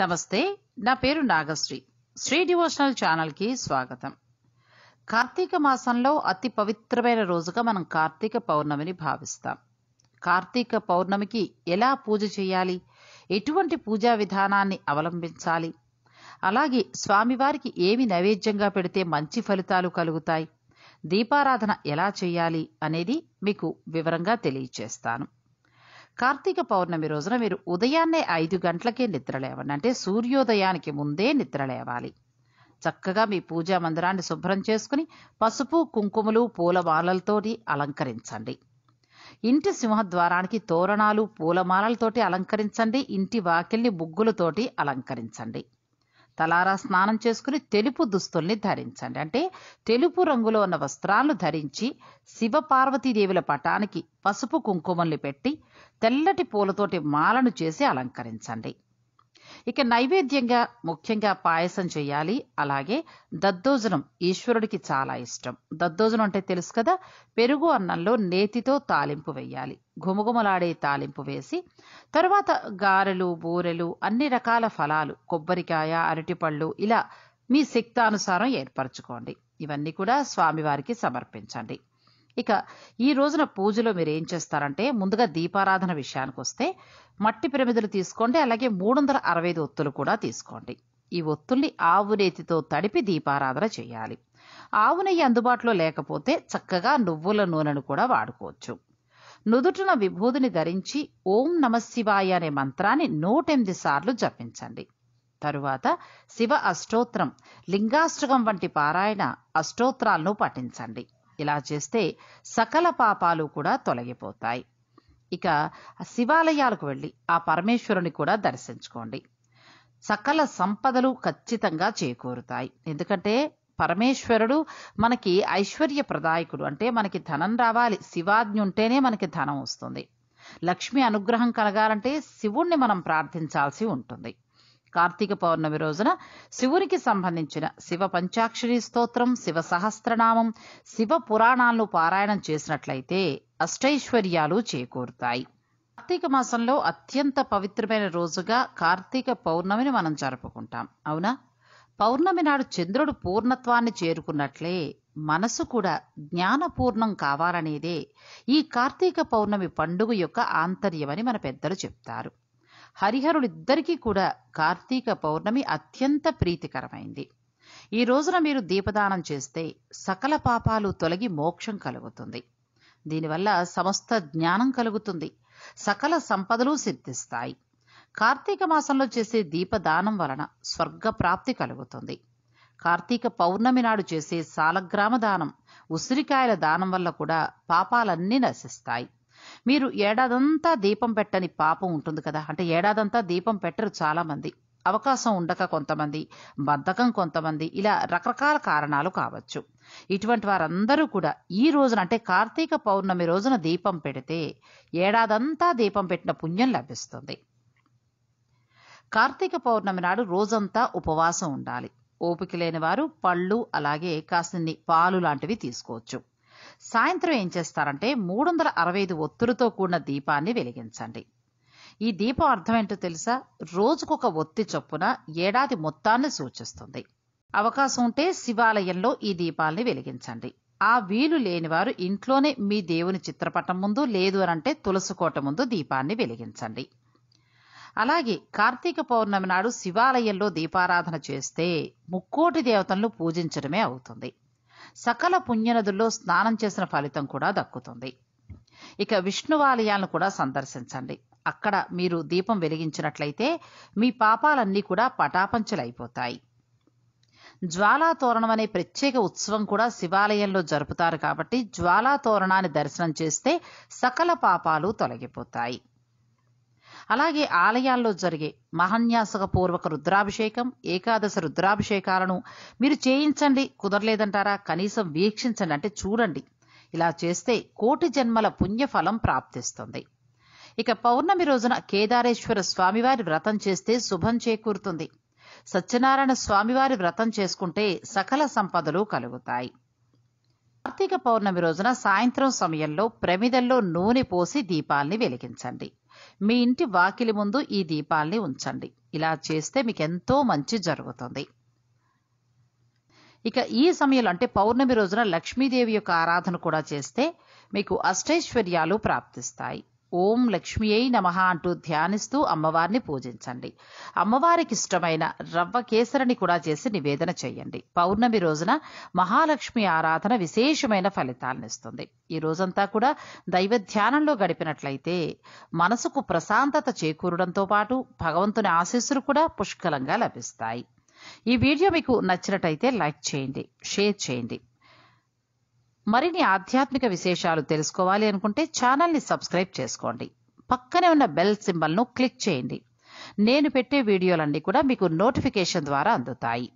నమస్తే నా పేరు నాగశ్రీ శ్రీ డివోషనల్ ఛానల్కి స్వాగతం కార్తీక మాసంలో అతి పవిత్రమైన రోజుగా మనం కార్తీక పౌర్ణమిని భావిస్తాం కార్తీక పౌర్ణమికి ఎలా పూజ చేయాలి ఎటువంటి పూజా విధానాన్ని అవలంబించాలి అలాగే స్వామివారికి ఏమి నైవేద్యంగా పెడితే మంచి ఫలితాలు కలుగుతాయి దీపారాధన ఎలా చేయాలి అనేది మీకు వివరంగా తెలియచేస్తాను కార్తీక పౌర్ణమి రోజున మీరు ఉదయాన్నే ఐదు గంటలకే నిద్రలేవండి అంటే సూర్యోదయానికి ముందే నిద్రలేవాలి చక్కగా మీ పూజా మందిరాన్ని శుభ్రం చేసుకుని పసుపు కుంకుమలు పూలమాలలతోటి అలంకరించండి ఇంటి సింహద్వారానికి తోరణాలు పూలమాలలతోటి అలంకరించండి ఇంటి వాకిల్ని ముగ్గులతోటి అలంకరించండి తలారా స్నానం చేసుకుని తెలుపు దుస్తుల్ని ధరించండి అంటే తెలుపు రంగులో ఉన్న వస్త్రాలు ధరించి శివ పార్వతీదేవుల పటానికి పసుపు కుంకుమల్ని పెట్టి తెల్లటి పూలతోటి మాలను చేసి అలంకరించండి ఇక నైవేద్యంగా ముఖ్యంగా పాయసం చేయాలి అలాగే దద్దోజనం ఈశ్వరుడికి చాలా ఇష్టం దద్దోజనం అంటే తెలుసు కదా పెరుగు అన్నంలో నేతితో తాలింపు వేయాలి ఘుమఘుమలాడే తాలింపు వేసి తర్వాత గారెలు బూరెలు అన్ని రకాల ఫలాలు కొబ్బరికాయ అరటిపళ్ళు ఇలా మీ శక్తానుసారం ఏర్పరచుకోండి ఇవన్నీ కూడా స్వామివారికి సమర్పించండి ఇక ఈ రోజున పూజలో మీరు ఏం చేస్తారంటే ముందుగా దీపారాధన విషయానికి వస్తే మట్టి పిరమిదులు తీసుకోండి అలాగే మూడు వందల అరవై ఐదు ఒత్తులు కూడా తీసుకోండి ఈ ఒత్తుల్ని ఆవు నేతితో తడిపి దీపారాధన చేయాలి ఆవు నెయ్యి అందుబాటులో లేకపోతే చక్కగా నువ్వుల నూనెను కూడా వాడుకోవచ్చు నుదుటిన విభూదిని ధరించి ఓం శివాయ అనే మంత్రాన్ని నూటెనిమిది సార్లు జపించండి తరువాత శివ అష్టోత్రం లింగాష్టకం వంటి పారాయణ అష్టోత్రాలను పఠించండి ఇలా చేస్తే సకల పాపాలు కూడా తొలగిపోతాయి ఇక శివాలయాలకు వెళ్ళి ఆ పరమేశ్వరుని కూడా దర్శించుకోండి సకల సంపదలు ఖచ్చితంగా చేకూరుతాయి ఎందుకంటే పరమేశ్వరుడు మనకి ఐశ్వర్య ప్రదాయకుడు అంటే మనకి ధనం రావాలి శివాజ్ఞ ఉంటేనే మనకి ధనం వస్తుంది లక్ష్మి అనుగ్రహం కలగాలంటే శివుణ్ణి మనం ప్రార్థించాల్సి ఉంటుంది కార్తీక పౌర్ణమి రోజున శివునికి సంబంధించిన శివ పంచాక్షరి స్తోత్రం శివ సహస్రనామం శివ పురాణాలను పారాయణం చేసినట్లయితే అష్టైశ్వర్యాలు చేకూరుతాయి కార్తీక మాసంలో అత్యంత పవిత్రమైన రోజుగా కార్తీక పౌర్ణమిని మనం జరుపుకుంటాం అవునా పౌర్ణమి నాడు చంద్రుడు పూర్ణత్వాన్ని చేరుకున్నట్లే మనసు కూడా జ్ఞానపూర్ణం కావాలనేదే ఈ కార్తీక పౌర్ణమి పండుగ యొక్క ఆంతర్యమని మన పెద్దలు చెప్తారు హరిహరుడిద్దరికీ కూడా కార్తీక పౌర్ణమి అత్యంత ప్రీతికరమైంది ఈ రోజున మీరు దీపదానం చేస్తే సకల పాపాలు తొలగి మోక్షం కలుగుతుంది దీనివల్ల సమస్త జ్ఞానం కలుగుతుంది సకల సంపదలు సిద్ధిస్తాయి కార్తీక మాసంలో చేసే దీపదానం వలన స్వర్గ ప్రాప్తి కలుగుతుంది కార్తీక పౌర్ణమి నాడు చేసే సాలగ్రామ దానం ఉసిరికాయల దానం వల్ల కూడా పాపాలన్నీ నశిస్తాయి మీరు ఏడాదంతా దీపం పెట్టని పాపం ఉంటుంది కదా అంటే ఏడాదంతా దీపం పెట్టరు చాలామంది అవకాశం ఉండక కొంతమంది బద్ధకం కొంతమంది ఇలా రకరకాల కారణాలు కావచ్చు ఇటువంటి వారందరూ కూడా ఈ రోజున అంటే కార్తీక పౌర్ణమి రోజున దీపం పెడితే ఏడాదంతా దీపం పెట్టిన పుణ్యం లభిస్తుంది కార్తీక పౌర్ణమి నాడు రోజంతా ఉపవాసం ఉండాలి ఓపిక లేని వారు పళ్ళు అలాగే కాసిన్ని పాలు లాంటివి తీసుకోవచ్చు సాయంత్రం ఏం చేస్తారంటే మూడు వందల అరవై ఐదు ఒత్తులతో కూడిన దీపాన్ని వెలిగించండి ఈ దీపం అర్థం ఏంటో తెలుసా రోజుకొక ఒత్తి చొప్పున ఏడాది మొత్తాన్ని సూచిస్తుంది అవకాశం ఉంటే శివాలయంలో ఈ దీపాల్ని వెలిగించండి ఆ వీలు లేనివారు ఇంట్లోనే మీ దేవుని చిత్రపటం ముందు లేదు అనంటే తులసుకోట ముందు దీపాన్ని వెలిగించండి అలాగే కార్తీక పౌర్ణమి నాడు శివాలయంలో దీపారాధన చేస్తే ముక్కోటి దేవతలను పూజించడమే అవుతుంది సకల పుణ్యనదుల్లో స్నానం చేసిన ఫలితం కూడా దక్కుతుంది ఇక విష్ణువాలయాలను కూడా సందర్శించండి అక్కడ మీరు దీపం వెలిగించినట్లయితే మీ పాపాలన్నీ కూడా పటాపంచలైపోతాయి జ్వాలాతోరణం అనే ప్రత్యేక ఉత్సవం కూడా శివాలయంలో జరుపుతారు కాబట్టి జ్వాలాతోరణాన్ని దర్శనం చేస్తే సకల పాపాలు తొలగిపోతాయి అలాగే ఆలయాల్లో జరిగే మహాన్యాసక పూర్వక రుద్రాభిషేకం ఏకాదశ రుద్రాభిషేకాలను మీరు చేయించండి కుదరలేదంటారా కనీసం వీక్షించండి అంటే చూడండి ఇలా చేస్తే కోటి జన్మల పుణ్యఫలం ప్రాప్తిస్తుంది ఇక పౌర్ణమి రోజున కేదారేశ్వర స్వామివారి వ్రతం చేస్తే శుభం చేకూరుతుంది సత్యనారాయణ స్వామివారి వ్రతం చేసుకుంటే సకల సంపదలు కలుగుతాయి కార్తీక పౌర్ణమి రోజున సాయంత్రం సమయంలో ప్రమిదల్లో నూనె పోసి దీపాల్ని వెలిగించండి మీ ఇంటి వాకిలి ముందు ఈ దీపాల్ని ఉంచండి ఇలా చేస్తే మీకు ఎంతో మంచి జరుగుతుంది ఇక ఈ సమయంలో అంటే పౌర్ణమి రోజున లక్ష్మీదేవి యొక్క ఆరాధన కూడా చేస్తే మీకు అష్టైశ్వర్యాలు ప్రాప్తిస్తాయి ఓం లక్ష్మీ అయి నమ అంటూ ధ్యానిస్తూ అమ్మవారిని పూజించండి అమ్మవారికి ఇష్టమైన రవ్వ కేసరిని కూడా చేసి నివేదన చేయండి పౌర్ణమి రోజున మహాలక్ష్మి ఆరాధన విశేషమైన ఇస్తుంది ఈ రోజంతా కూడా దైవ ధ్యానంలో గడిపినట్లయితే మనసుకు ప్రశాంతత చేకూరడంతో పాటు భగవంతుని ఆశీస్సులు కూడా పుష్కలంగా లభిస్తాయి ఈ వీడియో మీకు నచ్చినట్టయితే లైక్ చేయండి షేర్ చేయండి మరిన్ని ఆధ్యాత్మిక విశేషాలు తెలుసుకోవాలి అనుకుంటే ఛానల్ని సబ్స్క్రైబ్ చేసుకోండి పక్కనే ఉన్న బెల్ సింబల్ను క్లిక్ చేయండి నేను పెట్టే వీడియోలన్నీ కూడా మీకు నోటిఫికేషన్ ద్వారా అందుతాయి